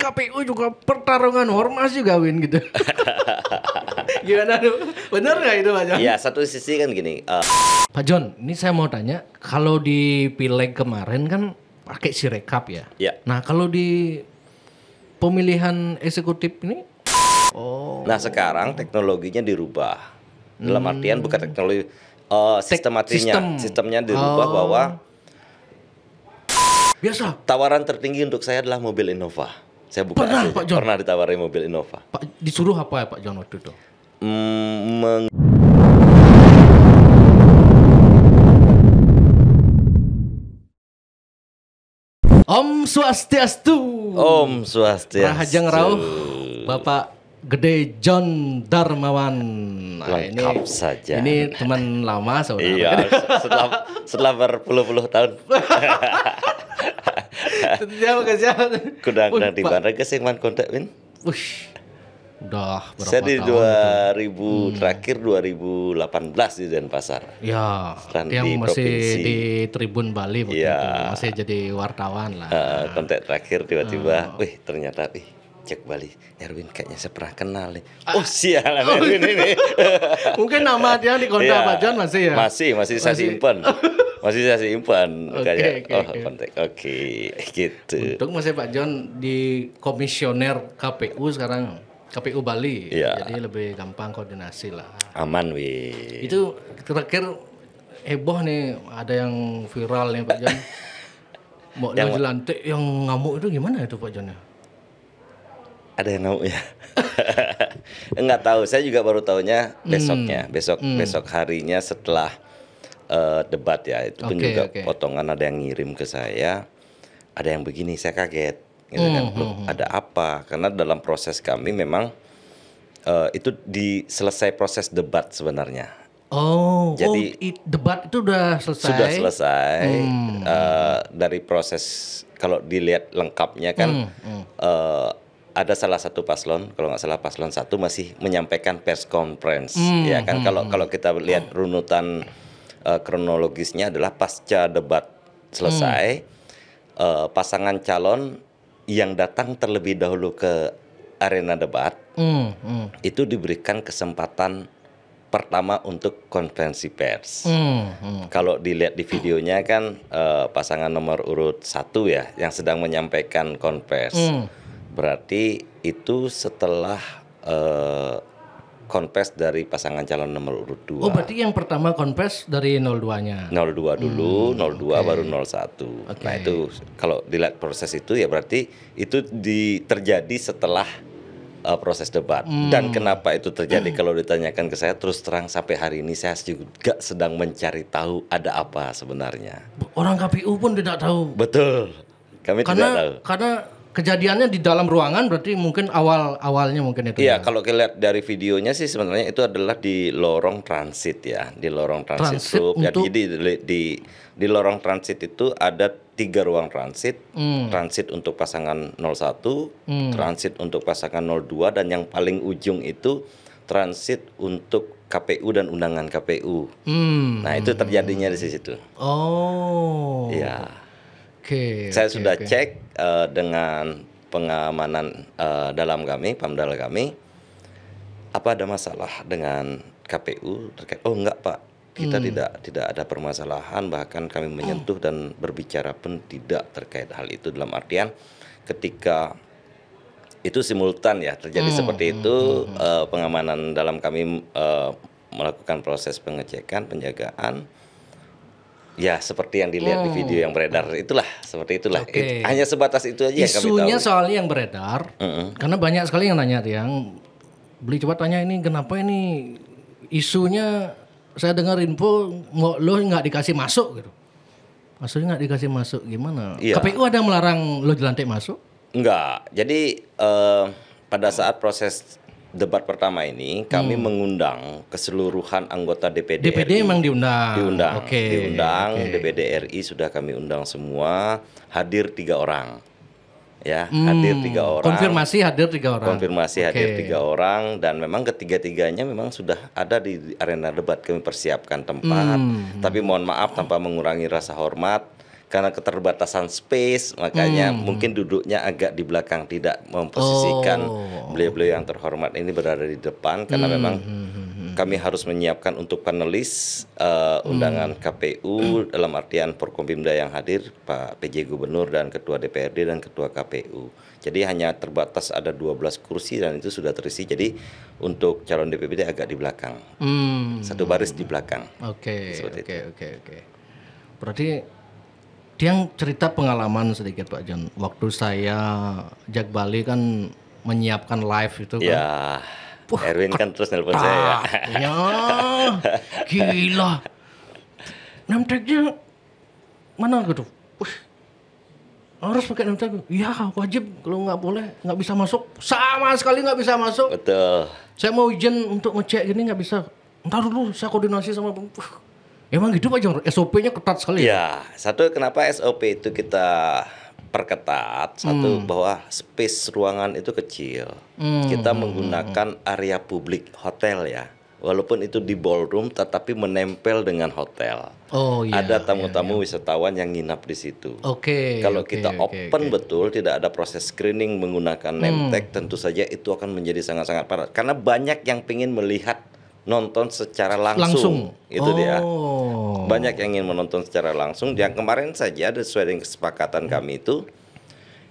KPU juga pertarungan hormas juga Win gitu. Gimana tuh? Bener nggak itu Pak John? Iya satu sisi kan gini. Uh... Pak John, ini saya mau tanya, kalau di pileg kemarin kan pakai si rekap ya. Iya. Nah kalau di pemilihan eksekutif ini, oh. Nah sekarang teknologinya dirubah. Dalam hmm. artian bukan teknologi, uh, oh, sistematisnya, Sistem. sistemnya dirubah oh. bahwa biasa. Tawaran tertinggi untuk saya adalah mobil Innova. Saya buka pernah, Pak John. pernah ditawari mobil Innova. Pak disuruh apa ya Pak John waktu itu? Mm, meng Om Swastiastu. Om Swastiastu. Rahajang Rauh. Bapak Gede John Darmawan. Nah, Lengkap ini, saja. Ini teman lama saudara. Iya, setelah setelah berpuluh-puluh tahun. Siapa ke siapa? Kudang-kudang di mana ke sing man kontak win? Wih. Udah berapa Saya di tahun 2000 itu? Hmm. terakhir 2018 di Denpasar. Ya. Setelah yang di masih provinsi. di Tribun Bali Ya. Masih jadi wartawan lah. Uh, kontak terakhir tiba-tiba, uh. wih ternyata wih cek balik Erwin kayaknya saya pernah kenal nih ah. oh sial oh, iya. Erwin ini mungkin nama dia di kontak ya. Pak John masih ya masih masih, masih. saya simpan masih saya simpan okay, okay, oh okay. oke okay. gitu untuk masih Pak John di komisioner KPU sekarang KPU Bali ya. jadi lebih gampang koordinasi lah aman wi itu terakhir heboh nih ada yang viral nih Pak John mau yang... dilantik yang ngamuk itu gimana itu Pak John ya ada yang mau ya nggak tahu saya juga baru tahunya hmm. besoknya hmm. besok hmm. besok harinya setelah uh, debat ya itu pun okay, juga okay. potongan ada yang ngirim ke saya ada yang begini saya kaget gitu kan. hmm, kan ada apa karena dalam proses kami memang uh, itu di selesai proses debat sebenarnya Oh, oh jadi oh, it, debat itu udah selesai. Sudah selesai hmm. uh, dari proses kalau dilihat lengkapnya kan hmm, hmm. Uh, ada salah satu paslon kalau nggak salah paslon satu masih menyampaikan pers conference hmm, ya kan kalau hmm. kalau kita lihat runutan uh, kronologisnya adalah pasca debat selesai hmm. uh, pasangan calon yang datang terlebih dahulu ke arena debat mm, hmm. itu diberikan kesempatan pertama untuk konferensi pers. mm, hmm. Kalau dilihat di videonya kan uh, pasangan nomor urut satu ya yang sedang menyampaikan konvers. Hmm Berarti itu setelah uh, eh, konfes dari pasangan calon nomor urut 2. Oh, berarti yang pertama konfes dari 02-nya. 02 dulu, hmm, 02 okay. baru 01. Okay. Nah, itu kalau dilihat proses itu ya berarti itu di, terjadi setelah uh, proses debat. Hmm. Dan kenapa itu terjadi hmm. kalau ditanyakan ke saya terus terang sampai hari ini saya juga sedang mencari tahu ada apa sebenarnya. Orang KPU pun tidak tahu. Betul. Kami karena, tidak tahu. Karena kejadiannya di dalam ruangan berarti mungkin awal awalnya mungkin itu. Iya, ya. kalau kita lihat dari videonya sih sebenarnya itu adalah di lorong transit ya, di lorong transit, transit ya, Untuk... Jadi di, di di lorong transit itu ada tiga ruang transit, hmm. transit untuk pasangan 01, hmm. transit untuk pasangan 02 dan yang paling ujung itu transit untuk KPU dan undangan KPU. Hmm. Nah, itu terjadinya di situ. Oh. Iya okay, saya okay, sudah okay. cek uh, dengan pengamanan uh, dalam kami, pamdal kami, apa ada masalah dengan KPU terkait? Oh enggak pak, kita hmm. tidak tidak ada permasalahan bahkan kami menyentuh dan berbicara pun tidak terkait hal itu dalam artian ketika itu simultan ya terjadi hmm. seperti hmm, itu hmm. uh, pengamanan dalam kami uh, melakukan proses pengecekan penjagaan Ya, seperti yang dilihat hmm. di video hmm. yang beredar itulah, seperti itulah. Okay. It, hanya sebatas itu aja. Isunya yang kami tahu. soalnya yang beredar, mm -hmm. karena banyak sekali yang nanya yang beli coba tanya ini kenapa ini isunya saya dengar info nggak lo nggak dikasih masuk gitu. Maksudnya nggak dikasih masuk gimana? Ya. KPU ada melarang lo dilantik masuk? Enggak. Jadi uh, pada saat proses debat pertama ini kami hmm. mengundang keseluruhan anggota DPD DPD memang diundang. Diundang. Oke. Okay. Diundang okay. DPD RI sudah kami undang semua hadir tiga orang. Ya, hmm. hadir tiga orang. Konfirmasi hadir tiga orang. Konfirmasi okay. hadir tiga orang dan memang ketiga-tiganya memang sudah ada di arena debat kami persiapkan tempat. Hmm. Tapi mohon maaf tanpa mengurangi rasa hormat karena keterbatasan space makanya hmm. mungkin duduknya agak di belakang tidak memposisikan beliau oh. beliau-beliau yang terhormat ini berada di depan karena hmm. memang hmm, hmm, hmm, kami harus menyiapkan untuk panelis uh, undangan hmm. KPU hmm. dalam artian Forkompimda yang hadir Pak PJ Gubernur dan Ketua DPRD dan Ketua KPU. Jadi hanya terbatas ada 12 kursi dan itu sudah terisi. Jadi untuk calon DPPD agak di belakang. Hmm. Satu baris di belakang. Oke. oke, oke, oke. Berarti dia cerita pengalaman sedikit Pak John. Waktu saya Jack Bali kan menyiapkan live itu kan. Ya. Wah, Erwin kan terus nelpon saya. Ah, ya. gila. tracknya mana gitu? Wih, harus pakai name track. Iya wajib kalau nggak boleh nggak bisa masuk sama sekali nggak bisa masuk. Betul. Saya mau izin untuk ngecek ini nggak bisa. Ntar dulu saya koordinasi sama uh, Emang gitu pak, SOP-nya ketat sekali. Ya, satu kenapa SOP itu kita perketat satu hmm. bahwa space ruangan itu kecil. Hmm. Kita hmm, hmm, menggunakan hmm. area publik hotel ya. Walaupun itu di ballroom tetapi menempel dengan hotel. Oh iya. Ada iya, tamu-tamu iya, iya. wisatawan yang nginap di situ. Oke. Okay, Kalau okay, kita open okay, okay. betul tidak ada proses screening menggunakan name tag tentu saja itu akan menjadi sangat-sangat parah karena banyak yang ingin melihat nonton secara langsung, langsung. itu oh. dia banyak yang ingin menonton secara langsung yang kemarin saja ada sesuai dengan kesepakatan hmm. kami itu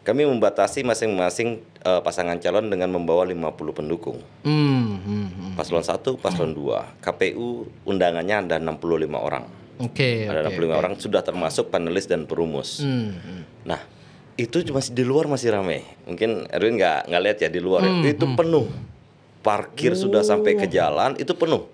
kami membatasi masing-masing uh, pasangan calon dengan membawa 50 pendukung. Hmm, hmm, hmm, Paslon satu, paslon 2. KPU undangannya ada 65 orang. Oke. Okay, ada okay, 65 okay. orang sudah termasuk panelis dan perumus. Hmm, hmm. Nah, itu masih di luar masih ramai. Mungkin Erwin nggak nggak lihat ya di luar. Ya. Hmm, ya. Itu hmm. penuh parkir oh. sudah sampai ke oh. jalan itu penuh.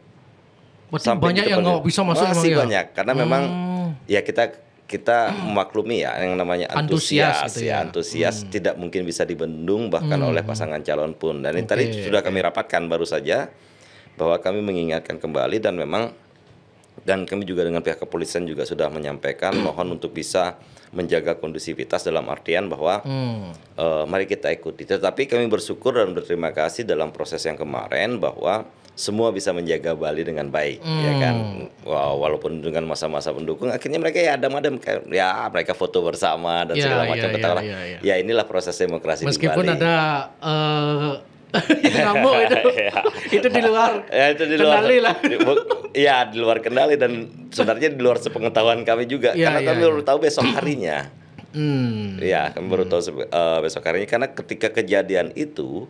Berarti sampai banyak yang nggak bisa masuk masih ya? banyak karena hmm. memang oh. ya kita kita hmm. memaklumi ya yang namanya antusias, antusias gitu ya. ya. antusias hmm. tidak mungkin bisa dibendung bahkan hmm. oleh pasangan calon pun. Dan okay. ini tadi sudah kami rapatkan baru saja bahwa kami mengingatkan kembali dan memang dan kami juga dengan pihak kepolisian juga sudah menyampaikan mohon untuk bisa menjaga kondusivitas dalam artian bahwa hmm. uh, mari kita ikuti. Tetapi kami bersyukur dan berterima kasih dalam proses yang kemarin bahwa semua bisa menjaga Bali dengan baik, ya hmm. ya kan. Wow, walaupun dengan masa-masa pendukung, akhirnya mereka ya adem-adem, ya mereka foto bersama dan ya, segala ya, macam. Ya, ya, ya, ya. ya inilah proses demokrasi. Meskipun di Bali. Meskipun ada uh, itu ngamuk itu. Iya. itu di luar. Ya, itu di luar. Kendali lah. Iya, di luar kendali dan sebenarnya di luar sepengetahuan kami juga ya, karena ya, kami ya. baru tahu besok harinya. Hmm. Ya, kami baru tahu uh, besok harinya karena ketika kejadian itu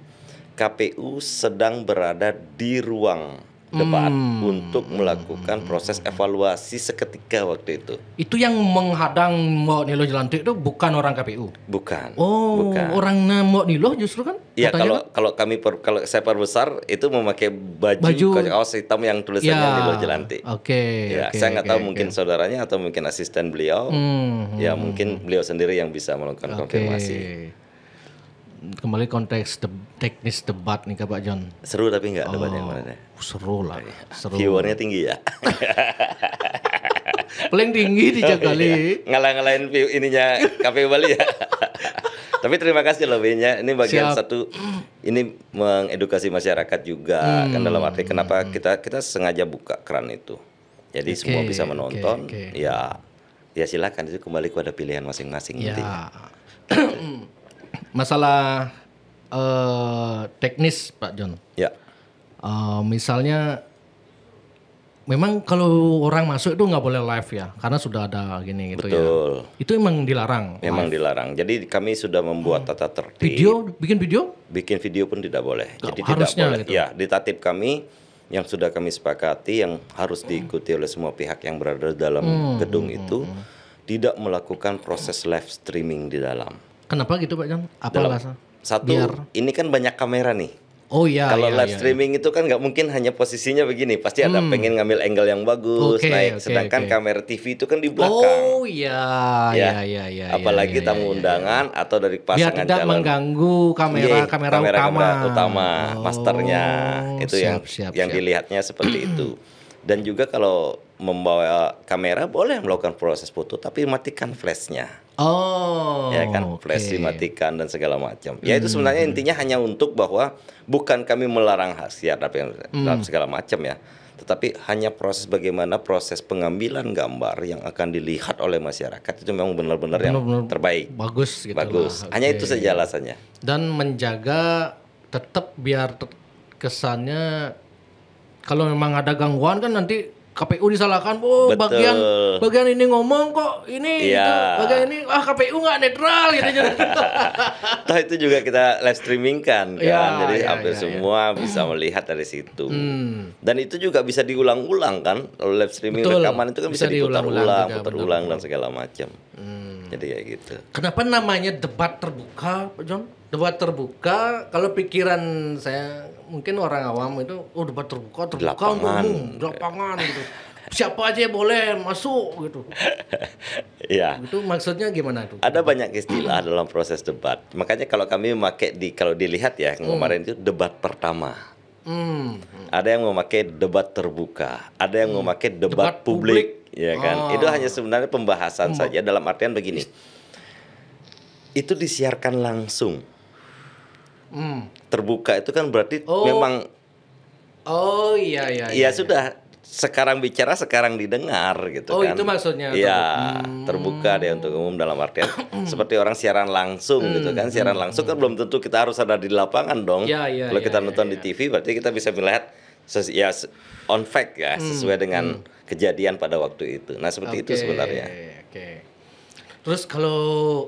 KPU sedang berada di ruang depan hmm. untuk melakukan proses evaluasi seketika waktu itu. Itu yang menghadang Mbok Nilo Jelantik itu bukan orang KPU. Bukan. Oh, bukan. orang Mbok Nilo justru kan? Iya, kalau kan? kalau kami per, kalau saya perbesar itu memakai baju, baju. kaos hitam yang tulisannya ya. Nilo Jelantik. Oke. Okay, ya, okay, saya nggak okay, tahu okay. mungkin saudaranya atau mungkin asisten beliau. Hmm. Ya, hmm, mungkin hmm. beliau sendiri yang bisa melakukan okay. konfirmasi kembali konteks teknis debat nih Kak Pak John. Seru tapi nggak oh, yang mana? Seru lah, iya. seru. Viewernya tinggi ya? Paling tinggi di Jakarta. Oh, iya. Ngalah-ngalahin view ininya KPU Bali ya? tapi terima kasih loh ya. Ini bagian Siap. satu, ini mengedukasi masyarakat juga. Hmm. Kan dalam arti kenapa hmm. kita kita sengaja buka keran itu. Jadi okay, semua bisa menonton. Okay, okay. Ya, ya silakan itu kembali kepada pilihan masing-masing. Ya. Masalah uh, teknis Pak John. Ya. Uh, misalnya memang kalau orang masuk itu nggak boleh live ya karena sudah ada gini gitu ya. Betul. ya itu emang dilarang memang live. dilarang jadi kami sudah membuat hmm. tata tertib video bikin video bikin video pun tidak boleh gak, jadi tidak boleh gitu. ya di tatip kami yang sudah kami sepakati yang harus diikuti oleh semua pihak yang berada dalam hmm. gedung hmm, itu hmm. tidak melakukan proses live streaming di dalam kenapa gitu pak Jang apa alasan satu, Biar... ini kan banyak kamera nih. Oh iya. Kalau iya, live iya, iya. streaming iya. itu kan nggak mungkin hanya posisinya begini, pasti ada hmm. pengen ngambil angle yang bagus, okay, naik. Okay, Sedangkan okay. kamera TV itu kan di belakang. Oh iya, ya. iya, iya, iya. iya Apalagi iya, iya, tamu iya, undangan iya. atau dari pasangan Biar tidak jalan. mengganggu kamera yeah, kamera, kamera utama, kamera utama oh, masternya itu siap, yang siap, yang siap. dilihatnya seperti itu. Dan juga kalau membawa kamera boleh melakukan proses foto, tapi matikan flashnya. Oh. Ya kan, flash okay. dimatikan dan segala macam. Ya itu hmm. sebenarnya intinya hanya untuk bahwa bukan kami melarang siar tapi hmm. segala macam ya. Tetapi hanya proses bagaimana proses pengambilan gambar yang akan dilihat oleh masyarakat itu memang benar-benar yang terbaik. Bagus gitu. Bagus. Lah. Hanya okay. itu saja alasannya. Dan menjaga tetap biar kesannya kalau memang ada gangguan kan nanti KPU disalahkan, oh Betul. bagian bagian ini ngomong kok ini ya. gitu, bagian ini ah KPU nggak netral gitu. Nah itu juga kita live streaming kan, ya, jadi ya, hampir ya, semua ya. bisa melihat dari situ. Hmm. Dan itu juga bisa diulang-ulang kan, live streaming Betul. rekaman itu kan bisa, bisa diputar-ulang, putar-ulang dan segala macam. Hmm jadi kayak gitu kenapa namanya debat terbuka Pak John debat terbuka kalau pikiran saya mungkin orang awam itu oh debat terbuka terbuka lapangan. umum lapangan gitu siapa aja boleh masuk gitu. Iya. Itu maksudnya gimana tuh? Ada banyak istilah dalam proses debat. Makanya kalau kami memakai di kalau dilihat ya hmm. kemarin itu debat pertama. Hmm. Ada yang memakai debat terbuka, ada yang hmm. memakai debat, debat publik. publik ya kan? Oh. Itu hanya sebenarnya pembahasan hmm. saja dalam artian begini. Itu disiarkan langsung. Hmm. Terbuka itu kan berarti oh. memang Oh iya iya. Ya iya, iya sudah sekarang bicara sekarang didengar gitu oh, kan. Oh itu maksudnya. Iya hmm. terbuka deh untuk umum dalam artian seperti orang siaran langsung hmm. gitu kan siaran langsung kan belum tentu kita harus ada di lapangan dong. Ya ya. Kalau ya, kita ya, nonton ya, di ya. TV berarti kita bisa melihat ses ya on fact ya sesuai dengan kejadian pada waktu itu. Nah seperti okay. itu sebenarnya. Oke. Okay. Terus kalau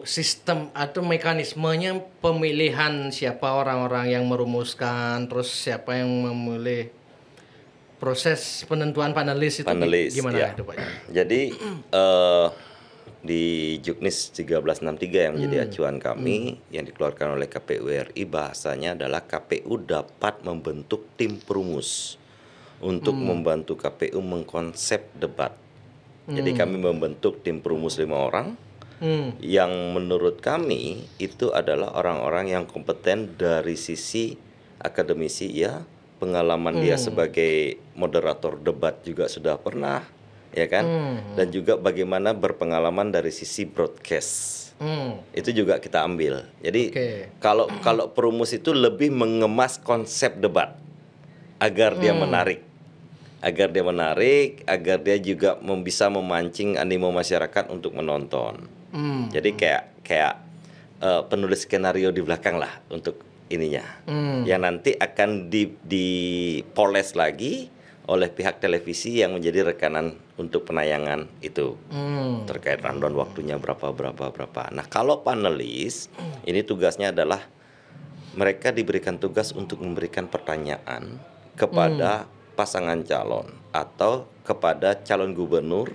sistem atau mekanismenya pemilihan siapa orang-orang yang merumuskan, terus siapa yang memilih proses penentuan panelis itu panelis, gimana ya. itu Pak? Jadi uh, di Juknis 1363 yang menjadi hmm. acuan kami hmm. yang dikeluarkan oleh KPU RI bahasanya adalah KPU dapat membentuk tim perumus untuk hmm. membantu KPU mengkonsep debat. Hmm. Jadi kami membentuk tim perumus lima orang hmm. yang menurut kami itu adalah orang-orang yang kompeten dari sisi akademisi ya, pengalaman hmm. dia sebagai moderator debat juga sudah pernah ya kan, hmm. dan juga bagaimana berpengalaman dari sisi broadcast. Hmm. Itu juga kita ambil. Jadi okay. kalau kalau perumus itu lebih mengemas konsep debat agar hmm. dia menarik agar dia menarik agar dia juga bisa memancing animo masyarakat untuk menonton hmm. jadi kayak kayak uh, penulis skenario di belakang lah untuk ininya hmm. yang nanti akan di dipoles lagi oleh pihak televisi yang menjadi rekanan untuk penayangan itu hmm. terkait rundown waktunya berapa berapa berapa. Nah kalau panelis ini tugasnya adalah mereka diberikan tugas untuk memberikan pertanyaan kepada hmm. pasangan calon atau kepada calon gubernur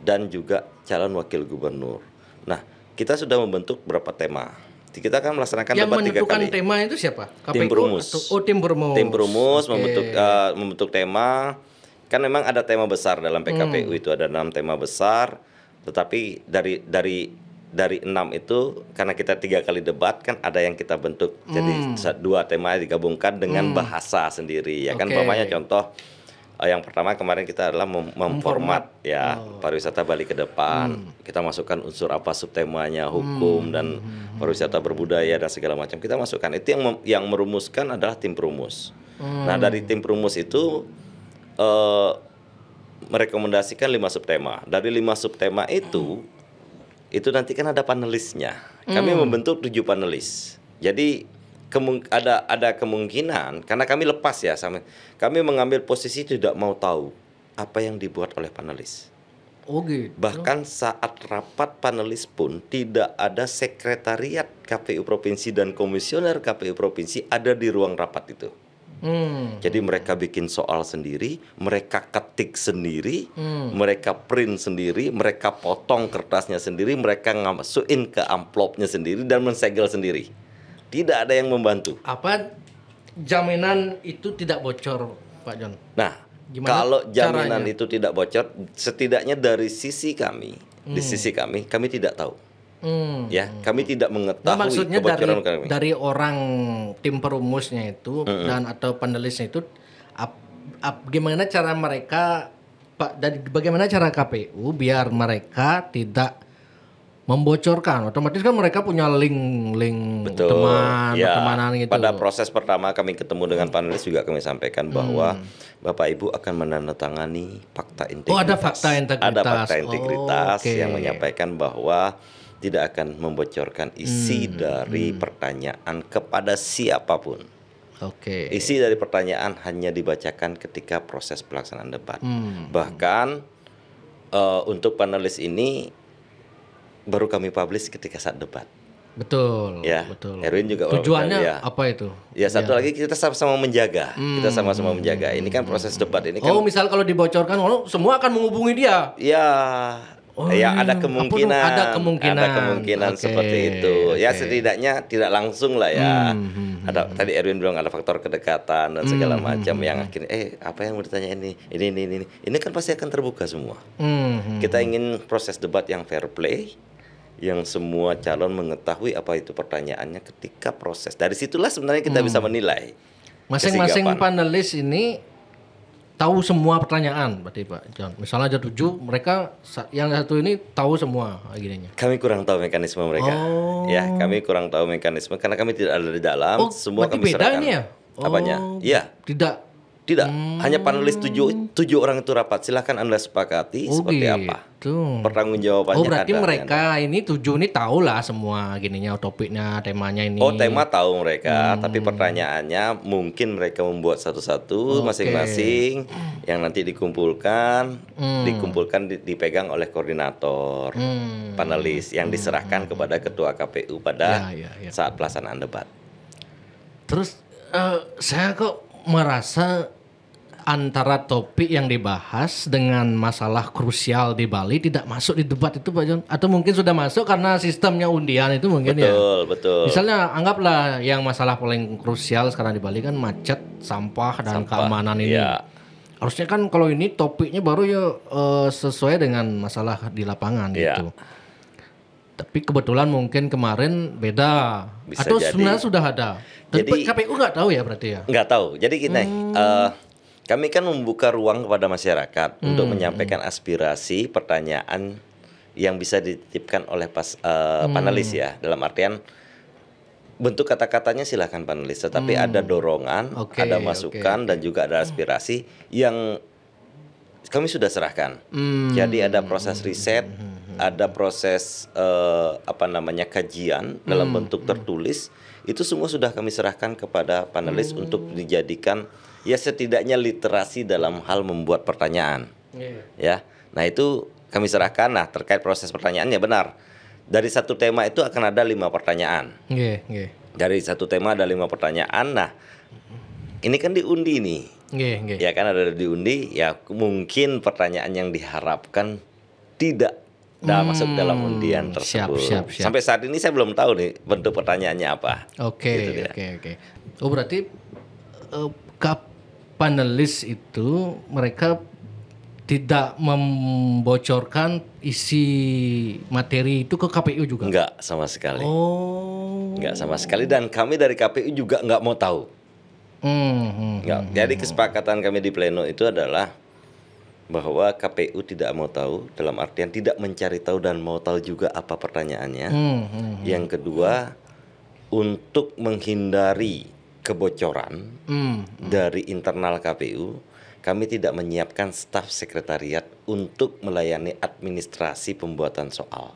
dan juga calon wakil gubernur. Nah, kita sudah membentuk berapa tema. Kita akan melaksanakan yang debat tiga kali. Yang menentukan tema itu siapa? KPU tim perumus. Atau, oh, tim perumus. Tim perumus okay. membentuk uh, membentuk tema. Kan memang ada tema besar dalam PKPU hmm. itu ada enam tema besar. Tetapi dari dari dari enam itu karena kita tiga kali debat kan ada yang kita bentuk hmm. jadi dua tema digabungkan dengan hmm. bahasa sendiri ya okay. kan umpamanya contoh eh, yang pertama kemarin kita adalah mem memformat Format. ya oh. pariwisata Bali ke depan hmm. kita masukkan unsur apa subtemanya hukum hmm. dan hmm. Hmm. pariwisata berbudaya dan segala macam kita masukkan itu yang yang merumuskan adalah tim perumus hmm. nah dari tim perumus itu uh, merekomendasikan lima subtema dari lima subtema itu hmm itu nanti kan ada panelisnya. Kami mm. membentuk tujuh panelis. Jadi kemung ada ada kemungkinan karena kami lepas ya sama kami mengambil posisi tidak mau tahu apa yang dibuat oleh panelis. Oh gitu. Bahkan saat rapat panelis pun tidak ada sekretariat KPU provinsi dan komisioner KPU provinsi ada di ruang rapat itu. Hmm. Jadi mereka bikin soal sendiri, mereka ketik sendiri, hmm. mereka print sendiri, mereka potong kertasnya sendiri, mereka masukin ke amplopnya sendiri dan mensegel sendiri. Tidak ada yang membantu. Apa jaminan itu tidak bocor, Pak John? Nah, Gimana kalau jaminan caranya? itu tidak bocor, setidaknya dari sisi kami, hmm. di sisi kami, kami tidak tahu Hmm. Ya, kami hmm. tidak mengetahui nah, maksudnya dari, kami. Dari orang tim perumusnya itu hmm. dan atau panelisnya itu ap, ap, gimana cara mereka Pak dan bagaimana cara KPU biar mereka tidak membocorkan otomatis kan mereka punya link-link teman ya, pertemanan gitu. Pada proses pertama kami ketemu dengan hmm. panelis juga kami sampaikan hmm. bahwa hmm. Bapak Ibu akan menandatangani fakta integritas. Oh, ada fakta integritas. Ada fakta integritas oh, okay. yang menyampaikan bahwa tidak akan membocorkan isi hmm, hmm, dari hmm. pertanyaan kepada siapapun. Oke. Okay. Isi dari pertanyaan hanya dibacakan ketika proses pelaksanaan debat. Hmm. hmm. Bahkan uh, untuk panelis ini baru kami publish ketika saat debat. Betul. Ya. Betul. Erwin juga tujuannya ya. apa itu? Ya satu ya. lagi kita sama-sama menjaga. Hmm. Kita sama-sama hmm, menjaga. Ini kan proses debat ini. Kan, oh misal kalau dibocorkan, oh, semua akan menghubungi dia. Ya Oh, ya iya. ada kemungkinan, ada kemungkinan, ada kemungkinan okay, seperti itu. Okay. Ya setidaknya tidak langsung lah ya. Hmm, hmm, hmm ada hmm. tadi Erwin bilang ada faktor kedekatan dan hmm, segala hmm, macam hmm, yang akhirnya eh apa yang mau ditanya ini, ini ini ini ini kan pasti akan terbuka semua. Hmm, Kita ingin proses debat yang fair play, yang semua calon mengetahui apa itu pertanyaannya ketika proses. Dari situlah sebenarnya kita hmm. bisa menilai. Masing-masing panelis ini tahu semua pertanyaan berarti Pak John. Misalnya ada tujuh, mereka yang satu ini tahu semua akhirnya. Kami kurang tahu mekanisme mereka. Oh. Ya, kami kurang tahu mekanisme karena kami tidak ada di dalam. Oh, semua kami beda serahkan. ini ya? Oh, Apanya? Iya. Tidak tidak, hmm. hanya panelis tujuh, tujuh orang itu rapat. Silahkan anda sepakati oh, seperti gitu. apa. Pertanggung jawabannya. Oh berarti ada, ya, mereka ya, ini tujuh ini tahu lah semua gininya, topiknya, temanya ini. Oh tema tahu mereka, hmm. tapi pertanyaannya mungkin mereka membuat satu-satu okay. masing-masing yang nanti dikumpulkan, hmm. dikumpulkan dipegang oleh koordinator hmm. panelis yang diserahkan hmm. kepada ketua KPU pada ya, ya, ya. saat pelaksanaan debat. Terus uh, saya kok merasa antara topik yang dibahas dengan masalah krusial di Bali tidak masuk di debat itu Pak John atau mungkin sudah masuk karena sistemnya undian itu mungkin betul, ya betul betul misalnya anggaplah yang masalah paling krusial sekarang di Bali kan macet sampah dan sampah, keamanan ini ya. harusnya kan kalau ini topiknya baru ya uh, sesuai dengan masalah di lapangan iya. gitu tapi kebetulan mungkin kemarin beda. Bisa Atau jadi. sebenarnya sudah ada. tapi jadi, KPU nggak tahu ya berarti ya? Nggak tahu. Jadi gini, hmm. uh, kami kan membuka ruang kepada masyarakat hmm. untuk menyampaikan aspirasi, pertanyaan yang bisa dititipkan oleh pas, uh, hmm. panelis ya. Dalam artian bentuk kata-katanya silahkan panelis, tetapi hmm. ada dorongan, okay, ada masukan okay, dan juga ada aspirasi yang kami sudah serahkan. Hmm. Jadi ada proses hmm. riset. Hmm ada proses uh, apa namanya kajian hmm. dalam bentuk hmm. tertulis itu semua sudah kami serahkan kepada panelis hmm. untuk dijadikan ya setidaknya literasi dalam hal membuat pertanyaan yeah. ya nah itu kami serahkan nah terkait proses pertanyaannya benar dari satu tema itu akan ada lima pertanyaan yeah, yeah. dari satu tema ada lima pertanyaan nah ini kan diundi nih yeah, yeah. ya kan ada diundi ya mungkin pertanyaan yang diharapkan tidak hmm. masuk dalam hmm, undian tersebut. Siap, siap, siap. Sampai saat ini saya belum tahu nih bentuk pertanyaannya apa. Oke, gitu oke, oke. Oh berarti uh, panelis itu mereka tidak membocorkan isi materi itu ke KPU juga? Enggak sama sekali. Oh. Enggak sama sekali dan kami dari KPU juga enggak mau tahu. Hmm, hmm, enggak. Hmm, Jadi hmm, hmm. kesepakatan kami di pleno itu adalah bahwa KPU tidak mau tahu dalam artian tidak mencari tahu dan mau tahu juga apa pertanyaannya. Hmm, hmm, hmm. Yang kedua untuk menghindari kebocoran hmm, hmm. dari internal KPU, kami tidak menyiapkan staf sekretariat untuk melayani administrasi pembuatan soal.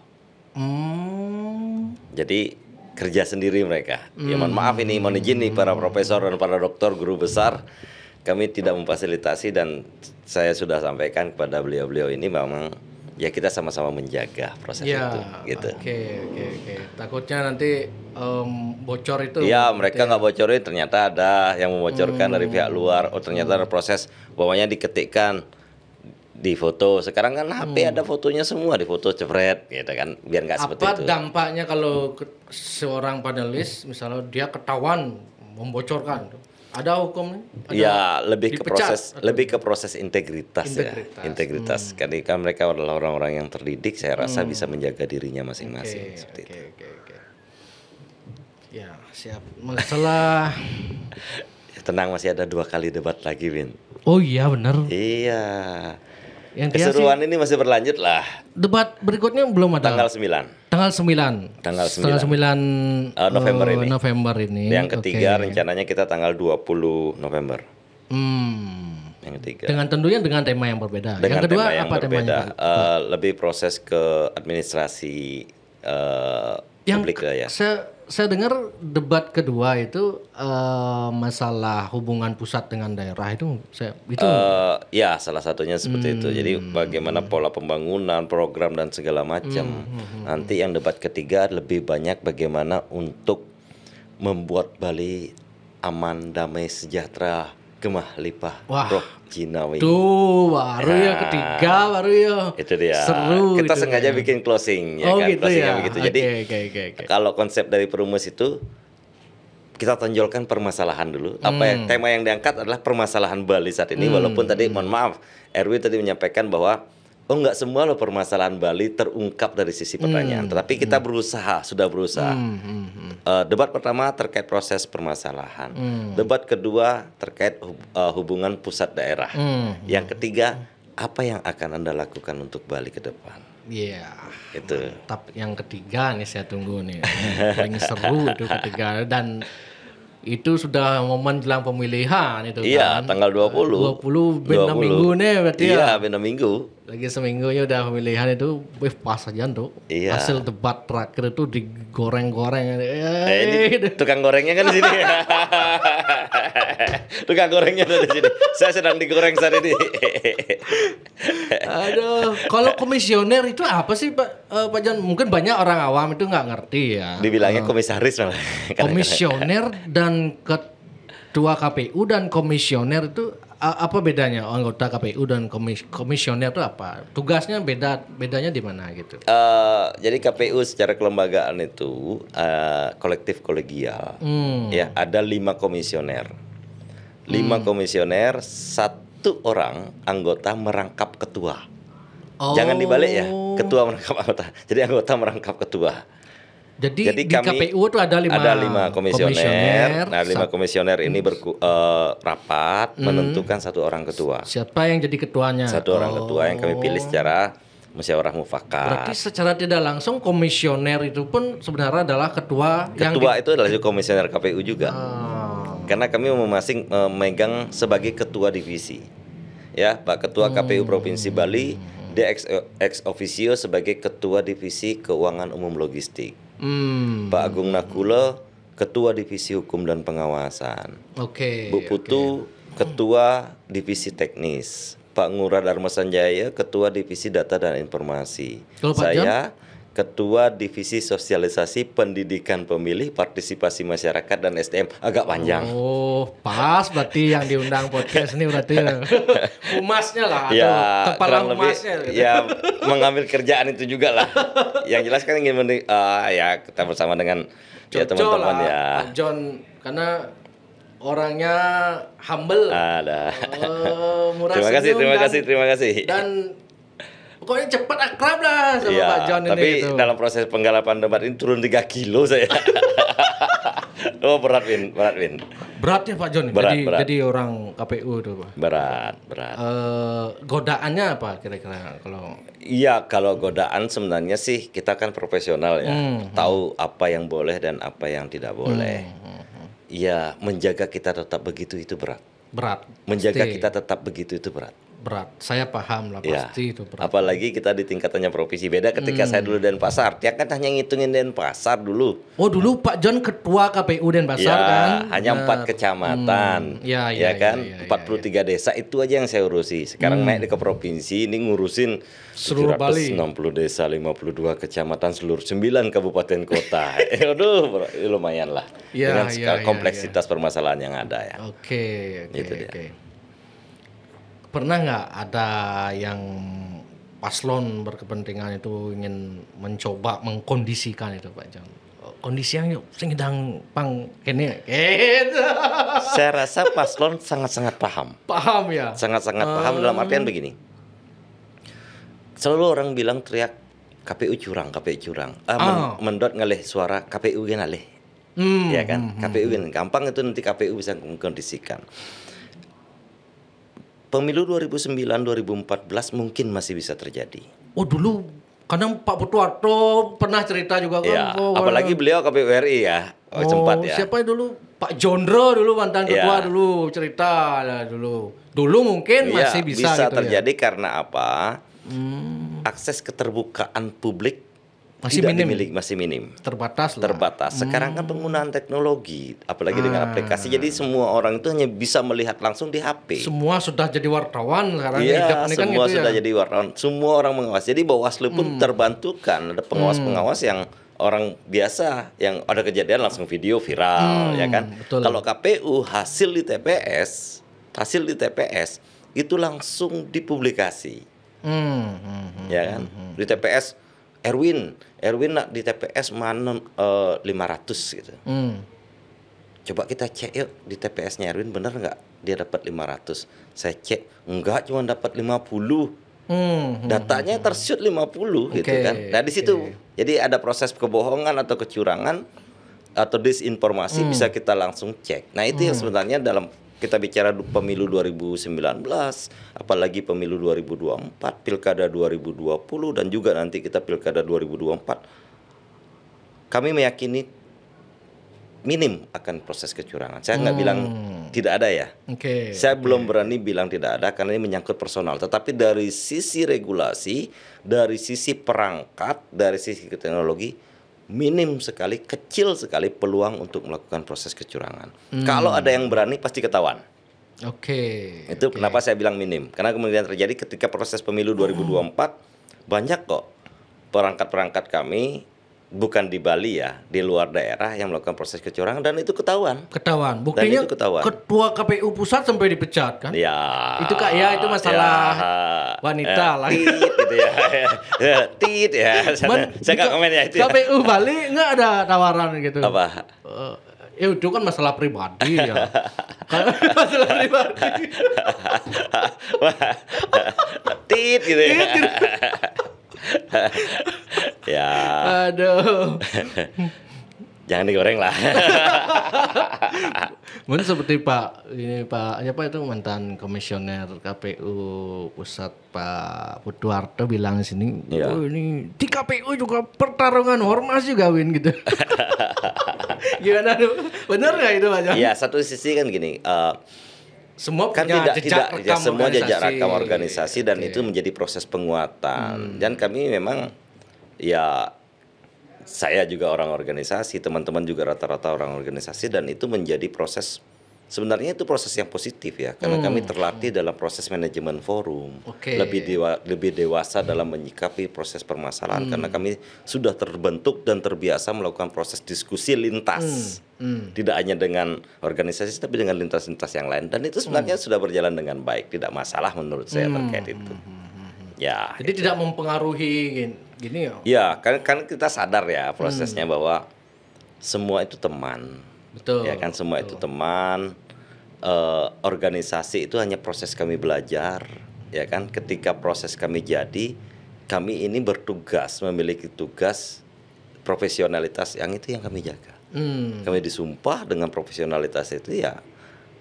Hmm. Jadi kerja sendiri mereka. Hmm. Ya mohon maaf ini mohon izin nih para profesor dan para dokter guru besar. Hmm kami tidak memfasilitasi dan saya sudah sampaikan kepada beliau-beliau ini memang ya kita sama-sama menjaga proses ya, itu gitu. Oke okay, oke okay, oke. Okay. Takutnya nanti um, bocor itu. Iya mereka iya. nggak ya. bocorin ternyata ada yang membocorkan hmm. dari pihak luar. Oh ternyata hmm. ada proses bawahnya diketikkan di foto. Sekarang kan HP hmm. ada fotonya semua di foto cepret gitu kan biar nggak seperti itu. Apa dampaknya kalau seorang panelis misalnya dia ketahuan membocorkan ada hukumnya ada ya lebih ke proses atau? lebih ke proses integritas, ya. integritas. ya integritas hmm. karena kan mereka adalah orang-orang yang terdidik saya rasa hmm. bisa menjaga dirinya masing-masing okay, seperti okay, itu okay, okay. ya siap masalah tenang masih ada dua kali debat lagi Win oh iya benar iya yang keseruan ini masih berlanjut lah debat berikutnya belum ada tanggal 9 Tanggal 9. Tanggal 9. Tanggal 9 uh, ah, November uh, ini. November ini. Yang ketiga okay. rencananya kita tanggal 20 November. Hmm. Yang ketiga. Dengan tentunya dengan tema yang berbeda. Dengan yang kedua tema yang apa berbeda. temanya? Uh, lebih proses ke administrasi uh, yang publik lah ya. Se saya dengar debat kedua itu uh, masalah hubungan pusat dengan daerah itu saya itu uh, ya salah satunya seperti hmm. itu. Jadi hmm. bagaimana pola pembangunan, program dan segala macam. Hmm, hmm, hmm Nanti yang debat ketiga lebih banyak bagaimana untuk membuat Bali aman, damai, sejahtera Gemah lipah Wah, rock Jinawi. Tuh, baru ya ah. ketiga, baru ya. Itu dia. Seru. Kita itu sengaja ya. bikin closing ya oh, kan, gitu closing ya. begitu. Jadi okay, okay, okay. kalau konsep dari perumus itu kita tonjolkan permasalahan dulu. Apa hmm. yang tema yang diangkat adalah permasalahan Bali saat ini. Hmm. Walaupun tadi, mohon maaf, Erwin tadi menyampaikan bahwa oh nggak semua loh permasalahan Bali terungkap dari sisi hmm, pertanyaan, hmm. tetapi kita hmm. berusaha, sudah berusaha. Hmm, hmm, hmm. Uh, debat pertama terkait proses permasalahan, hmm. debat kedua terkait hub, uh, eh, hubungan pusat daerah, hmm, hmm. yang ketiga apa yang akan anda lakukan untuk Bali ke depan? Iya. Yeah. Itu. Mantap. Yang ketiga nih saya tunggu nih, paling seru itu ketiga dan itu sudah momen jelang pemilihan itu iya, kan. Iya, tanggal 20. 20 benar minggu nih berarti iya, ya. Iya, benar minggu lagi seminggu ya udah pemilihan itu wih pas aja tuh iya. hasil debat terakhir itu digoreng-goreng eh, ini eh, gitu. tukang gorengnya kan di sini tukang gorengnya ada di sini saya sedang digoreng saat ini aduh kalau komisioner itu apa sih pak uh, pak Jan mungkin banyak orang awam itu nggak ngerti ya dibilangnya uh, komisaris malah komisioner dan ketua KPU dan komisioner itu apa bedanya anggota KPU dan komis komisioner itu apa? Tugasnya beda bedanya di mana gitu? Uh, jadi KPU secara kelembagaan itu uh, kolektif kolegial, hmm. ya ada lima komisioner, lima hmm. komisioner satu orang anggota merangkap ketua. Oh. Jangan dibalik ya, ketua oh. merangkap anggota. Jadi anggota merangkap ketua. Jadi, Jadi di kami, KPU itu ada lima, ada lima komisioner. komisioner. Nah, lima komisioner ini berku, uh, rapat hmm. menentukan satu orang ketua. Siapa yang jadi ketuanya? Satu oh. orang ketua yang kami pilih secara musyawarah mufakat. Berarti secara tidak langsung komisioner itu pun sebenarnya adalah ketua. Ketua yang itu adalah komisioner KPU juga. Oh. Karena kami masing memegang eh, sebagai ketua divisi, ya Pak Ketua hmm. KPU Provinsi Bali, dia ex, eh, ex officio sebagai ketua divisi keuangan umum logistik hmm. Pak Agung Nakula Ketua Divisi Hukum dan Pengawasan. Oke. Okay, Bu Putu okay. Ketua Divisi Teknis. Pak Ngurah Darmasanjaya Ketua Divisi Data dan Informasi. Kalau Pak Saya John? Ketua Divisi Sosialisasi Pendidikan Pemilih Partisipasi Masyarakat dan SDM agak panjang. Oh, pas berarti yang diundang podcast ini berarti ya. humasnya lah atau ya, kepala humasnya. Lebih, gitu. Ya, mengambil kerjaan itu juga lah. yang jelas kan ingin uh, ya kita bersama dengan ya teman-teman ya. John karena orangnya humble. Ada. Uh, murah terima kasih, terima kasih, terima kasih. Dan pokoknya cepat akrab lah sama ya, Pak John ini. Tapi gitu. dalam proses penggalapan debat ini turun 3 kilo saya. oh berat Win, berat Win. Berat ya Pak John. Berat, jadi, berat. jadi orang KPU itu Pak. Berat, berat. Uh, godaannya apa kira-kira kalau? Iya kalau godaan sebenarnya sih kita kan profesional ya, hmm, hmm. tahu apa yang boleh dan apa yang tidak boleh. Hmm, hmm, iya hmm. menjaga kita tetap begitu itu berat. Berat. Menjaga pasti. kita tetap begitu itu berat berat. Saya paham lah iya. pasti itu berat. Apalagi kita di tingkatannya provinsi beda ketika hmm. saya dulu dan hmm. Denpasar. Dia kan hanya ngitungin Denpasar dulu. Oh, dulu Pak John ketua KPU Denpasar ya, kan. hanya empat kecamatan. Hmm. Ya, ya, ya kan? Ya, ya, 43 ya, ya. desa itu aja yang saya urusi. Sekarang hmm. naik ke provinsi ini ngurusin seluruh Bali. 60 desa, 52 kecamatan, seluruh 9 kabupaten kota. Eh, aduh, lumayan lah. Ya, Dengan ya, kompleksitas ya, permasalahan yang ada ya. Oke, okay, Okay, gitu okay pernah nggak ada yang paslon berkepentingan itu ingin mencoba mengkondisikan itu Pak John? Oh, kondisi yang sedang pang kene gitu. Saya rasa paslon sangat-sangat paham. Paham ya. Sangat-sangat um... paham eh. dalam artian begini. Selalu orang bilang teriak KPU curang, KPU curang. Eh, ah, men oh. mendot ngalih suara KPU ngalih. Hmm. Ya kan? Hmm. KPU hmm, kan hmm. gampang itu nanti KPU bisa mengkondisikan pemilu 2009-2014 mungkin masih bisa terjadi. Oh dulu kadang Pak Putuarto pernah cerita juga kan. Iya, oh, ya, oh, apalagi beliau KPU RI ya. Oh, sempat ya. Siapa dulu? Pak Jondro dulu mantan ya. ketua dulu cerita lah dulu. Dulu mungkin ya, masih bisa bisa gitu ya. terjadi ya. karena apa? Hmm. Akses keterbukaan publik masih tidak minim. dimiliki masih minim terbatas lah. terbatas hmm. sekarang hmm. kan penggunaan teknologi apalagi ah. dengan aplikasi jadi semua orang itu hanya bisa melihat langsung di HP semua sudah jadi wartawan sekarang ya, iya, kan semua kan gitu ya. sudah ya. jadi wartawan semua orang mengawas. jadi bawaslu pun hmm. terbantukan ada pengawas hmm. pengawas yang orang biasa yang ada kejadian langsung video viral hmm, ya kan betul. kalau KPU hasil di TPS hasil di TPS itu langsung dipublikasi hmm, hmm, hmm, ya kan hmm, hmm. di TPS Erwin, Erwin nak di TPS mana eh, uh, 500 gitu. Hmm. Coba kita cek yuk di TPS-nya Erwin benar nggak dia dapat 500. Saya cek enggak cuma dapat 50. Hmm, hmm, hmm, Datanya hmm, tersyut 50 okay, gitu kan. Nah, di situ okay. jadi ada proses kebohongan atau kecurangan atau disinformasi hmm. bisa kita langsung cek. Nah, itu hmm. yang sebenarnya dalam kita bicara pemilu 2019, apalagi pemilu 2024, pilkada 2020 dan juga nanti kita pilkada 2024. Kami meyakini minim akan proses kecurangan. Saya nggak hmm. bilang tidak ada ya. Okay. Saya okay. belum berani bilang tidak ada karena ini menyangkut personal. Tetapi dari sisi regulasi, dari sisi perangkat, dari sisi teknologi, minim sekali, kecil sekali peluang untuk melakukan proses kecurangan. Hmm. Kalau ada yang berani pasti ketahuan. Oke. Okay, Itu okay. kenapa saya bilang minim. Karena kemudian terjadi ketika proses pemilu 2024 hmm. banyak kok perangkat-perangkat kami bukan di Bali ya, di luar daerah yang melakukan proses kecurangan dan itu ketahuan. Ketahuan. Buktinya itu ketahuan. ketua KPU pusat sampai dipecat kan? Ya. Itu kak ya itu masalah ya, wanita ya, lah. Tit gitu ya. Eh, tit ya. Saya, Men, komen ya itu. KPU ya. Bali nggak ada tawaran gitu. Apa? Uh, ya itu kan masalah pribadi ya. masalah pribadi. tit gitu ya. Gitu. ya. Aduh. Jangan digoreng lah. Mungkin seperti Pak ini Pak apa ya itu mantan komisioner KPU pusat Pak Buduarto bilang di sini, ya. oh ini di KPU juga pertarungan hormas juga win gitu. Gimana tuh? Bener nggak itu Pak? Iya satu sisi kan gini. Uh, semua kan tidak jejak tidak ya, semua jejak rekam organisasi dan iya. itu menjadi proses penguatan hmm. dan kami memang ya saya juga orang organisasi teman-teman juga rata-rata orang organisasi dan itu menjadi proses Sebenarnya itu proses yang positif ya, karena hmm. kami terlatih dalam proses manajemen forum, okay. lebih dewa, lebih dewasa hmm. dalam menyikapi proses permasalahan, hmm. karena kami sudah terbentuk dan terbiasa melakukan proses diskusi lintas, hmm. Hmm. tidak hanya dengan organisasi tapi dengan lintas-lintas yang lain, dan itu sebenarnya hmm. sudah berjalan dengan baik, tidak masalah menurut saya hmm. terkait hmm. itu. Hmm. Hmm. Ya. Jadi itu. tidak mempengaruhi gini, ya? Ya, kan kan kita sadar ya prosesnya hmm. bahwa semua itu teman Betul. Ya kan semua betul. itu teman. Uh, organisasi itu hanya proses kami belajar, ya kan? Ketika proses kami jadi, kami ini bertugas memiliki tugas profesionalitas yang itu yang kami jaga. Hmm. Kami disumpah dengan profesionalitas itu ya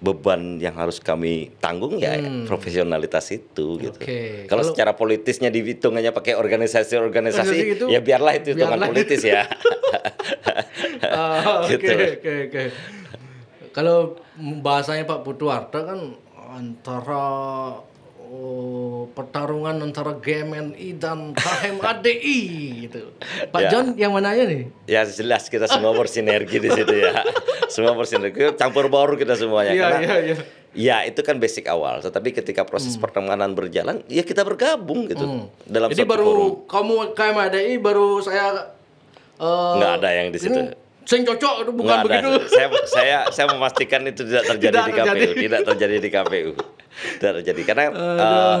beban yang harus kami tanggung ya, hmm. profesionalitas itu gitu. Kalau, Kalau secara politisnya dihitungannya pakai organisasi-organisasi gitu, ya biarlah itu hitungan biarlah politis ya. Ah, gitu. Oke oke oke. Kalau bahasanya Pak Putu Arta kan antara oh, pertarungan antara GMNI dan KMADI gitu. Pak ya. John yang mana aja nih? Ya jelas kita semua bersinergi di situ ya. semua bersinergi, campur baur kita semuanya. Iya iya iya. Ya itu kan basic awal, tetapi ketika proses hmm. pertemanan berjalan, ya kita bergabung gitu hmm. dalam. Jadi baru forum. kamu KMADI baru saya uh, nggak ada yang di situ. Saya cocok itu bukan nggak begitu. Saya saya saya memastikan itu tidak terjadi tidak di terjadi. KPU, tidak terjadi di KPU. tidak terjadi karena uh,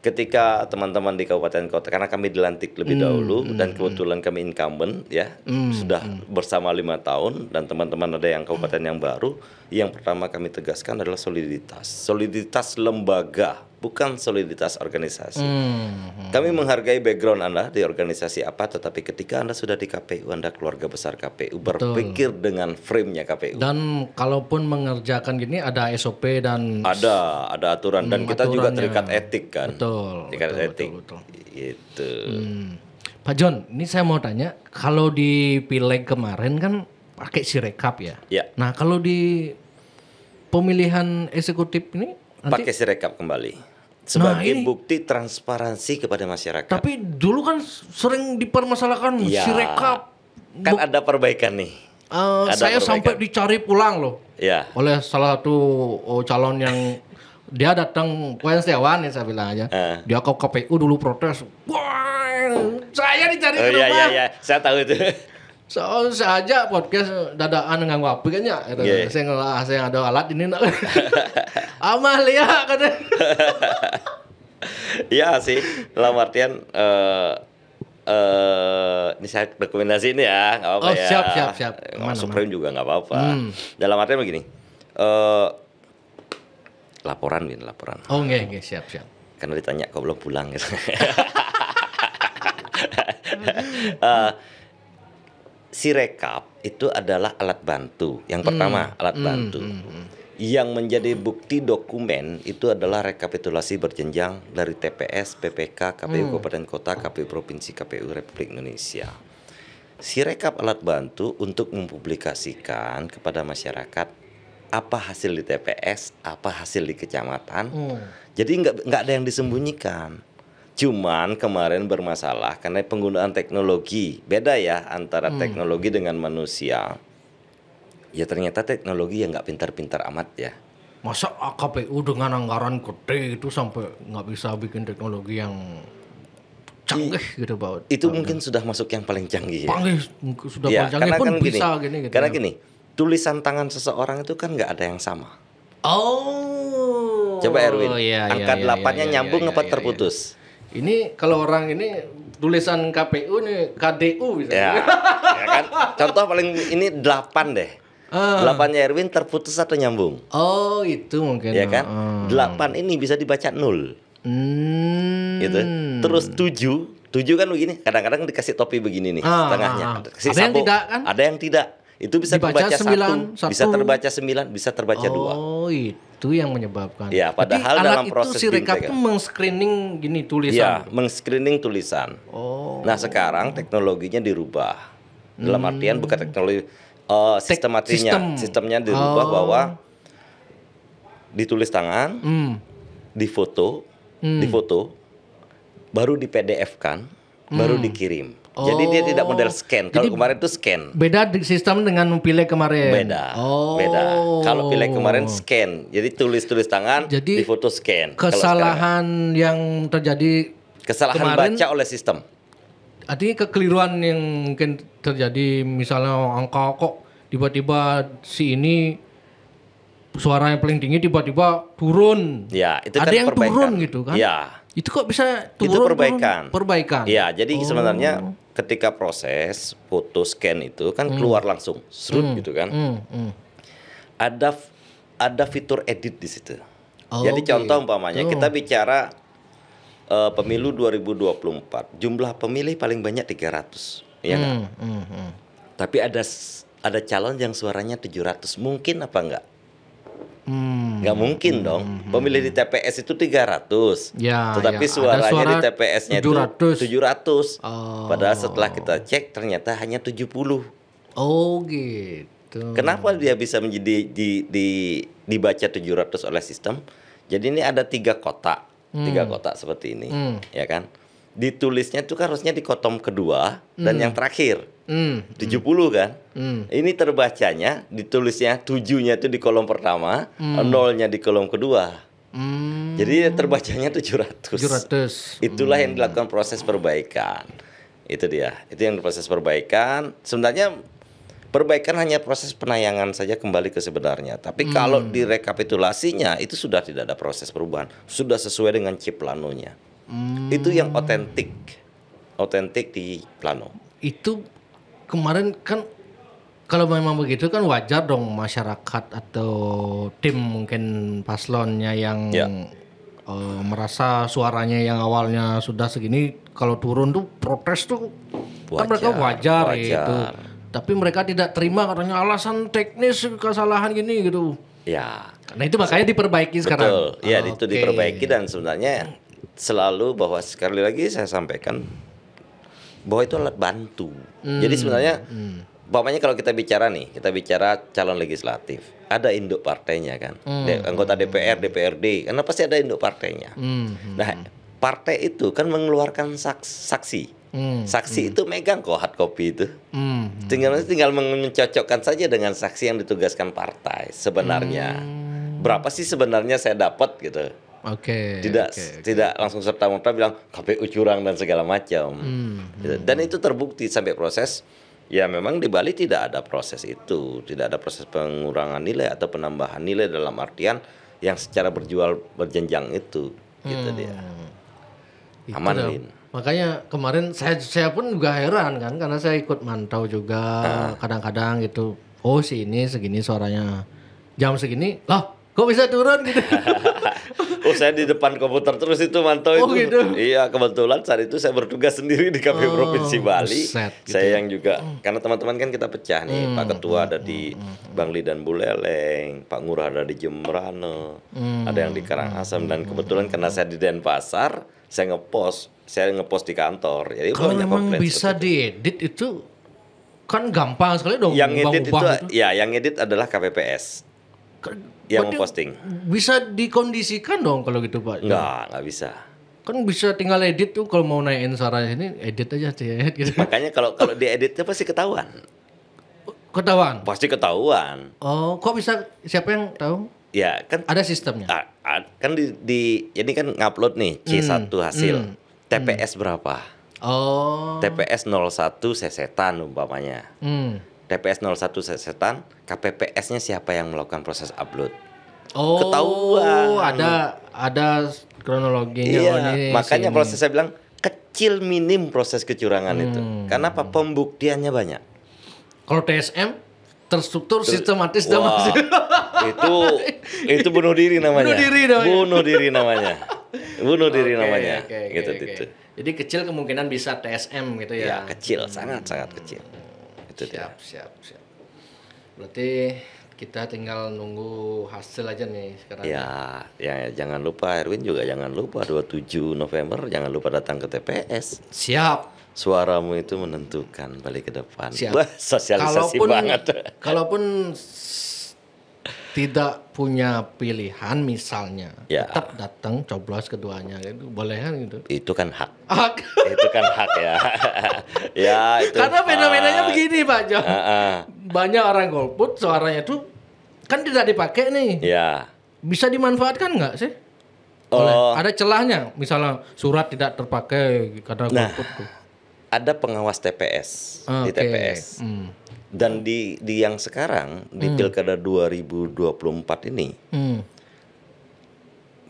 ketika teman-teman di kabupaten kota karena kami dilantik lebih hmm, dahulu mm, dan hmm. kebetulan kami incumbent ya mm, sudah mm. bersama lima tahun dan teman-teman ada yang kabupaten yang baru yang pertama kami tegaskan adalah soliditas. Soliditas lembaga, bukan soliditas organisasi. Hmm. Kami menghargai background Anda di organisasi apa, tetapi ketika Anda sudah di KPU, Anda keluarga besar KPU, Betul. berpikir dengan framenya KPU. Dan kalaupun mengerjakan gini ada SOP dan ada ada aturan dan hmm, kita juga terikat etik kan. Betul. Terikat betul, etik. Betul, betul. Gitu. Hmm. Pak John, ini saya mau tanya, kalau di pileg kemarin kan pakai sirekap ya. ya. Nah kalau di pemilihan eksekutif ini nanti... pakai sirekap kembali sebagai nah, ini, bukti transparansi kepada masyarakat. Tapi dulu kan sering dipermasalahkan ya, sirekap. Kan ada perbaikan nih. Uh, ada saya perbaikan. sampai dicari pulang loh. Ya. Oleh salah satu oh, calon yang dia datang Wayan Setiawan ya saya bilang aja. Uh. Dia ke KPU dulu protes. Wah, saya dicari oh, ke iya, rumah. Iya, iya, saya tahu itu so saja podcast dadaan dengan wapi kan ya Saya gitu. iya. ngelah saya ada alat ini nak. Amah lihat kan. Iya sih, dalam artian uh, uh, ini saya rekomendasi ini ya, nggak apa-apa oh, ya. Siap, siap, siap. Mana, Supreme mana. juga nggak apa-apa. Hmm. Dalam artian begini, uh, laporan gini laporan. Oh, enggak, nggak enggak, siap, siap. Karena ditanya kok belum pulang gitu. uh, Si rekap itu adalah alat bantu. Yang hmm. pertama, hmm. alat bantu. Hmm, hmm. Yang menjadi bukti dokumen itu adalah rekapitulasi berjenjang dari TPS, PPK, KPU hmm. Kabupaten Kota, KPU Provinsi, KPU Republik Indonesia. Si rekap alat bantu untuk mempublikasikan kepada masyarakat apa hasil di TPS, apa hasil di kecamatan. Hmm. Jadi nggak nggak ada yang disembunyikan. Cuman kemarin bermasalah karena penggunaan teknologi. Beda ya antara hmm. teknologi dengan manusia. Ya ternyata teknologi yang nggak pintar-pintar amat ya. Masa KPU dengan anggaran gede itu sampai nggak bisa bikin teknologi yang canggih gitu Pak. Itu mungkin sudah masuk yang paling canggih ya. Panggih, sudah ya, paling canggih pun kan bisa gini, gini gitu. Karena ya. gini, tulisan tangan seseorang itu kan nggak ada yang sama. Oh. Coba Erwin, oh, iya, iya angka iya, delapannya iya, iya, nyambung iya, apa iya, iya. terputus? Iya. Ini kalau orang ini tulisan KPU nih KDU bisa. Ya, ya kan? Contoh paling ini delapan deh. Ah. Delapannya uh. Erwin terputus atau nyambung. Oh, itu mungkin. Ya kan? Uh. Delapan ini bisa dibaca nol. Hmm. Gitu. Terus tujuh, tujuh kan begini. Kadang-kadang dikasih topi begini nih, uh. setengahnya. Kasih ada sabuk. yang tidak kan? Ada yang tidak. Itu bisa dibaca terbaca 9, satu, 1. bisa terbaca sembilan, bisa terbaca oh, dua. Oh, itu itu yang menyebabkan. Ya, padahal Jadi, dalam alat proses itu si rekap ya. itu meng-screening gini tulisan. Ya, meng-screening tulisan. Oh. Nah, sekarang teknologinya dirubah. Dalam hmm. artian bukan teknologi uh, oh, sistematisnya, Tek- sistem. sistemnya dirubah oh. bahwa ditulis tangan, hmm. difoto, hmm. difoto, baru di PDF kan, hmm. baru dikirim. Oh. Jadi dia tidak oh. model scan. Kalau kemarin itu scan. Beda sistem dengan pilih kemarin. Beda. Oh. Beda. Kalau pilih kemarin scan. Jadi tulis-tulis tangan, Jadi, foto scan. Kesalahan yang terjadi kesalahan kemarin, baca oleh sistem. Artinya kekeliruan yang mungkin terjadi misalnya angka kok tiba-tiba si ini suara yang paling tinggi tiba-tiba turun. Ya, itu Ada kan yang perbaikan. turun gitu kan? Ya. Itu kok bisa turun? Itu perbaikan. Turun, perbaikan. Ya, jadi oh. sebenarnya ketika proses foto scan itu kan hmm. keluar langsung, serut hmm. gitu kan. Hmm. Hmm. Ada ada fitur edit di situ. Oh, Jadi okay. contoh gitu. umpamanya oh. kita bicara uh, pemilu 2024, jumlah pemilih paling banyak 300, ya hmm. Kan? Hmm. Tapi ada ada calon yang suaranya 700, mungkin apa enggak? Hmm. Nggak mungkin hmm. dong. Hmm, hmm. Pemilih di TPS itu 300. Ya, Tetapi ya. suaranya suara di TPS-nya 700. itu 700. Oh. Padahal setelah kita cek ternyata hanya 70. Oh gitu. Kenapa dia bisa menjadi di, di dibaca 700 oleh sistem? Jadi ini ada tiga kotak, hmm. tiga kotak seperti ini, hmm. ya kan? ditulisnya itu kan harusnya di kotom kedua mm. dan hmm. yang terakhir. Mm. 70 kan? Mm. Ini terbacanya ditulisnya tujuhnya itu di kolom pertama, mm. nolnya di kolom kedua. Mm. Jadi terbacanya 700. 700. Itulah mm. yang hmm. dilakukan proses perbaikan. Itu dia. Itu yang proses perbaikan. Sebenarnya perbaikan hanya proses penayangan saja kembali ke sebenarnya. Tapi mm. kalau hmm. direkapitulasinya itu sudah tidak ada proses perubahan. Sudah sesuai dengan chip ciplanonya. Hmm. Itu yang otentik. Otentik di Plano. Itu kemarin kan kalau memang begitu kan wajar dong masyarakat atau tim mungkin paslonnya yang ya. uh, merasa suaranya yang awalnya sudah segini kalau turun tuh protes tuh kan wajar, kan mereka wajar, gitu. wajar. itu. Tapi mereka tidak terima katanya alasan teknis kesalahan gini gitu. Ya. Nah itu makanya diperbaiki Betul. sekarang. Betul. Ya oh, itu okay. diperbaiki dan sebenarnya selalu bahwa sekali lagi saya sampaikan bahwa itu alat bantu. Hmm. Jadi sebenarnya hmm. Bapaknya kalau kita bicara nih, kita bicara calon legislatif, ada induk partainya kan, hmm. hmm anggota hmm, DPR, hmm. DPRD, karena pasti ada induk partainya. Hmm. Nah, partai itu kan mengeluarkan saks saksi, hmm. saksi hmm. itu megang kok hard copy itu, hmm. tinggal tinggal mencocokkan saja dengan saksi yang ditugaskan partai sebenarnya. Hmm. Berapa sih sebenarnya saya dapat gitu? Oke. Okay, tidak okay, okay. tidak langsung serta merta bilang KPU curang dan segala macam. Hmm, gitu. hmm. Dan hmm. itu terbukti sampai proses ya memang di Bali tidak ada proses itu, tidak ada proses pengurangan nilai atau penambahan nilai dalam artian yang secara berjual berjenjang itu gitu hmm. dia. Aman Lin. Makanya kemarin saya saya pun juga heran kan karena saya ikut mantau juga ah. kadang-kadang gitu. Oh si ini segini suaranya. Jam segini, loh kok bisa turun gitu oh saya di depan komputer terus itu mantau oh, itu. Gitu. Iya kebetulan saat itu saya bertugas sendiri di KPU oh, Provinsi Bali. Set, gitu. Saya ya. yang juga hmm. karena teman-teman kan kita pecah nih. Hmm, Pak Ketua hmm, ada di hmm, hmm, hmm. Bangli dan Buleleng, Pak Ngurah ada di Jembrane, hmm, ada yang di Karangasem hmm, dan kebetulan karena saya di Denpasar, saya ngepost, saya ngepost di kantor. Jadi Kalau memang bisa diedit itu kan gampang sekali dong. Yang edit itu, itu, ya yang edit adalah KPPS Kan yang posting. Bisa dikondisikan dong kalau gitu pak? Enggak, nggak bisa. Kan bisa tinggal edit tuh kalau mau naikin suara ini edit aja sih. gitu. Makanya kalau kalau dieditnya pasti ketahuan. Ketahuan? Pasti ketahuan. Oh, kok bisa? Siapa yang tahu? Ya kan. Ada sistemnya. A, a, kan di, di ini kan ngupload nih C1 hmm, hasil. Hmm, TPS hmm. berapa? Oh. TPS 01 sesetan umpamanya. Hmm. TPS 01 setan, KPPS-nya siapa yang melakukan proses upload. Oh, ketahuan. Ada ada kronologinya. Iya, makanya sini. proses saya bilang kecil minim proses kecurangan hmm. itu. Karena apa? Pembuktiannya banyak. Kalau TSM terstruktur Ter sistematis dan wow. itu itu bunuh diri namanya. Bunuh diri namanya. Bunuh diri namanya. bunuh diri okay, namanya. Okay, gitu okay, gitu. Jadi kecil kemungkinan bisa TSM gitu ya. Ya, kecil, sangat sangat kecil gitu siap, ya. siap siap berarti kita tinggal nunggu hasil aja nih sekarang. Ya, ya, ya. jangan lupa Erwin juga jangan lupa 27 November jangan lupa datang ke TPS. Siap. Suaramu itu menentukan balik ke depan. Siap. Wah, sosialisasi kalaupun, banget. Kalaupun tidak punya pilihan misalnya ya. tetap datang coblos keduanya itu boleh kan gitu itu kan hak, hak. itu kan hak ya ya itu karena fenomenanya hak. begini pak Jo uh -uh. banyak orang golput suaranya itu kan tidak dipakai nih ya bisa dimanfaatkan nggak sih oh. oleh oh. ada celahnya misalnya surat tidak terpakai karena nah, golput tuh ada pengawas TPS okay. di TPS hmm dan di di yang sekarang di hmm. Pilkada 2024 ini hmm.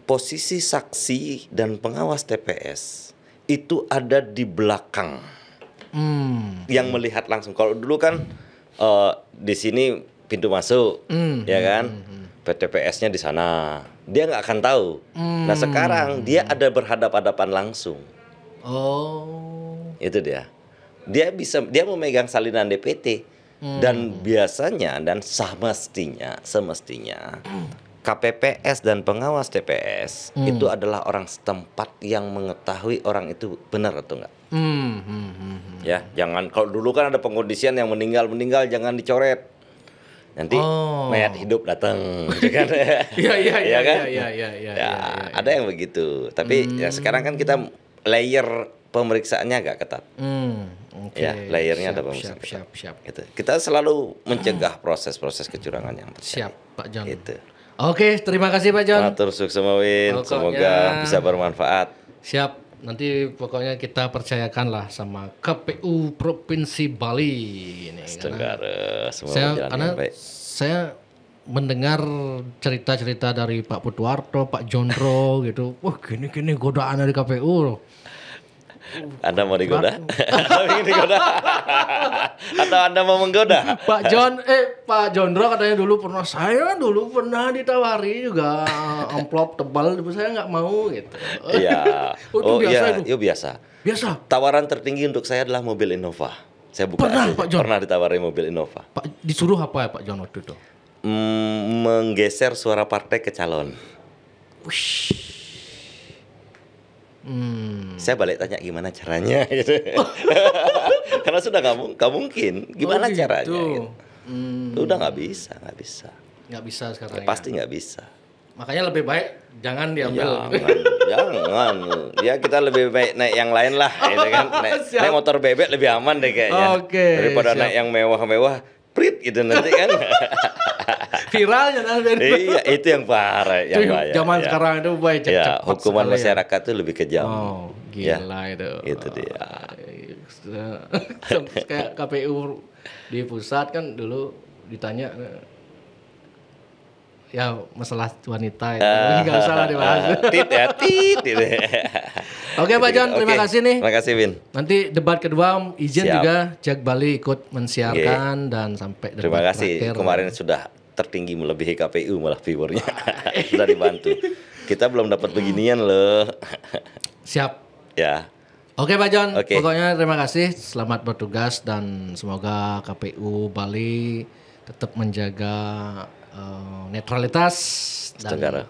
posisi saksi dan pengawas TPS itu ada di belakang. Hmm. Yang melihat langsung. Kalau dulu kan hmm. uh, di sini pintu masuk, hmm. ya kan? Hmm. hmm, hmm. PTPS-nya di sana. Dia nggak akan tahu. Nah, hmm. Nah sekarang dia ada berhadapan hadapan langsung. Oh. Itu dia. Dia bisa dia memegang salinan DPT. Hmm. Dan biasanya dan semestinya semestinya KPPS dan pengawas TPS hmm. itu adalah orang setempat yang mengetahui orang itu benar atau enggak. Hmm. Hmm. Hmm. hmm. Ya, jangan kalau dulu kan ada pengkondisian yang meninggal meninggal jangan dicoret. Nanti oh. mayat hidup datang, gitu kan. Iya, iya, ya iya, kan? Iya iya iya kan? Iya iya iya. Ada yang begitu. Tapi ya hmm. ya sekarang kan kita layer pemeriksaannya agak ketat. Hmm, okay. Ya, layernya ada pemeriksaan siap, Siap, siap. Gitu. Kita selalu mencegah proses-proses kecurangan yang terjadi. Siap, Pak John. Gitu. Oke, terima kasih Pak John. Matur sukses Win. Semoga bisa bermanfaat. Siap. Nanti pokoknya kita percayakanlah sama KPU Provinsi Bali ini. Segera, semua saya, karena baik. saya mendengar cerita-cerita dari Pak Putuarto, Pak Jondro gitu. Wah, gini-gini godaan dari KPU loh. Anda mau digoda? Anda ingin digoda? Atau Anda mau menggoda? Pak John, eh Pak Jondro katanya dulu pernah saya dulu pernah ditawari juga amplop tebal, tapi saya nggak mau gitu. Iya. oh, iya, oh, biasa ya, itu. biasa. Biasa. Tawaran tertinggi untuk saya adalah mobil Innova. Saya bukan pernah, Pak John. pernah ditawari mobil Innova. Pak disuruh apa ya Pak John waktu itu? Mm, menggeser suara partai ke calon. Wish Hmm. Saya balik tanya gimana caranya gitu. Karena sudah nggak gak mungkin. Gimana oh, gitu. caranya? Gitu. Hmm. Udah gak bisa, Gak bisa. Gak bisa sekarang. Ya, ya, Pasti nggak bisa. Makanya lebih baik jangan diambil. Jangan, jangan. Ya kita lebih baik naik yang lain lah, oh, gitu kan. Naik, naik motor bebek lebih aman deh kayaknya. Okay, Daripada siap. naik yang mewah-mewah, prit gitu nanti kan viralnya nanti. iya, itu yang parah, yang itu bahaya. Zaman ya. sekarang itu baik cek ya, hukuman ya. masyarakat masyarakat ya. lebih kejam. Oh, ya, gila ya. itu. Itu dia. Iya. Kayak KPU di pusat kan dulu ditanya ya masalah wanita itu uh, nggak usah lah dibahas. Uh, tit ya tit. tit. Gitu. Oke Pak John, terima okay. kasih nih. Terima kasih Win. Nanti debat kedua izin Siap. juga Jack Bali ikut mensiarkan okay. dan sampai debat Terima kasih terakhir. kemarin sudah tertinggi melebihi KPU malah viewernya sudah dibantu kita belum dapat hmm. beginian loh siap ya Oke Pak John, Oke. pokoknya terima kasih, selamat bertugas dan semoga KPU Bali tetap menjaga uh, netralitas dan Setenggara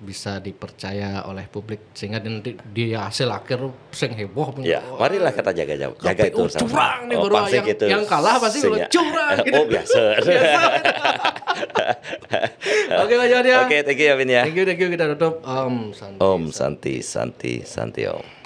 bisa dipercaya oleh publik sehingga nanti dia hasil akhir sing heboh pun. Ya, marilah kita jaga jaga, jaga itu oh, sama. Curang nih oh, baru yang, gitu. yang kalah pasti curang oh, gitu. Oh biasa. biasa. Gitu. Oke Mas Jody. Ya. Oke, thank you ya Vin ya. Thank you, thank you kita tutup Om Santi. Om Santi, Santi, Santi Om.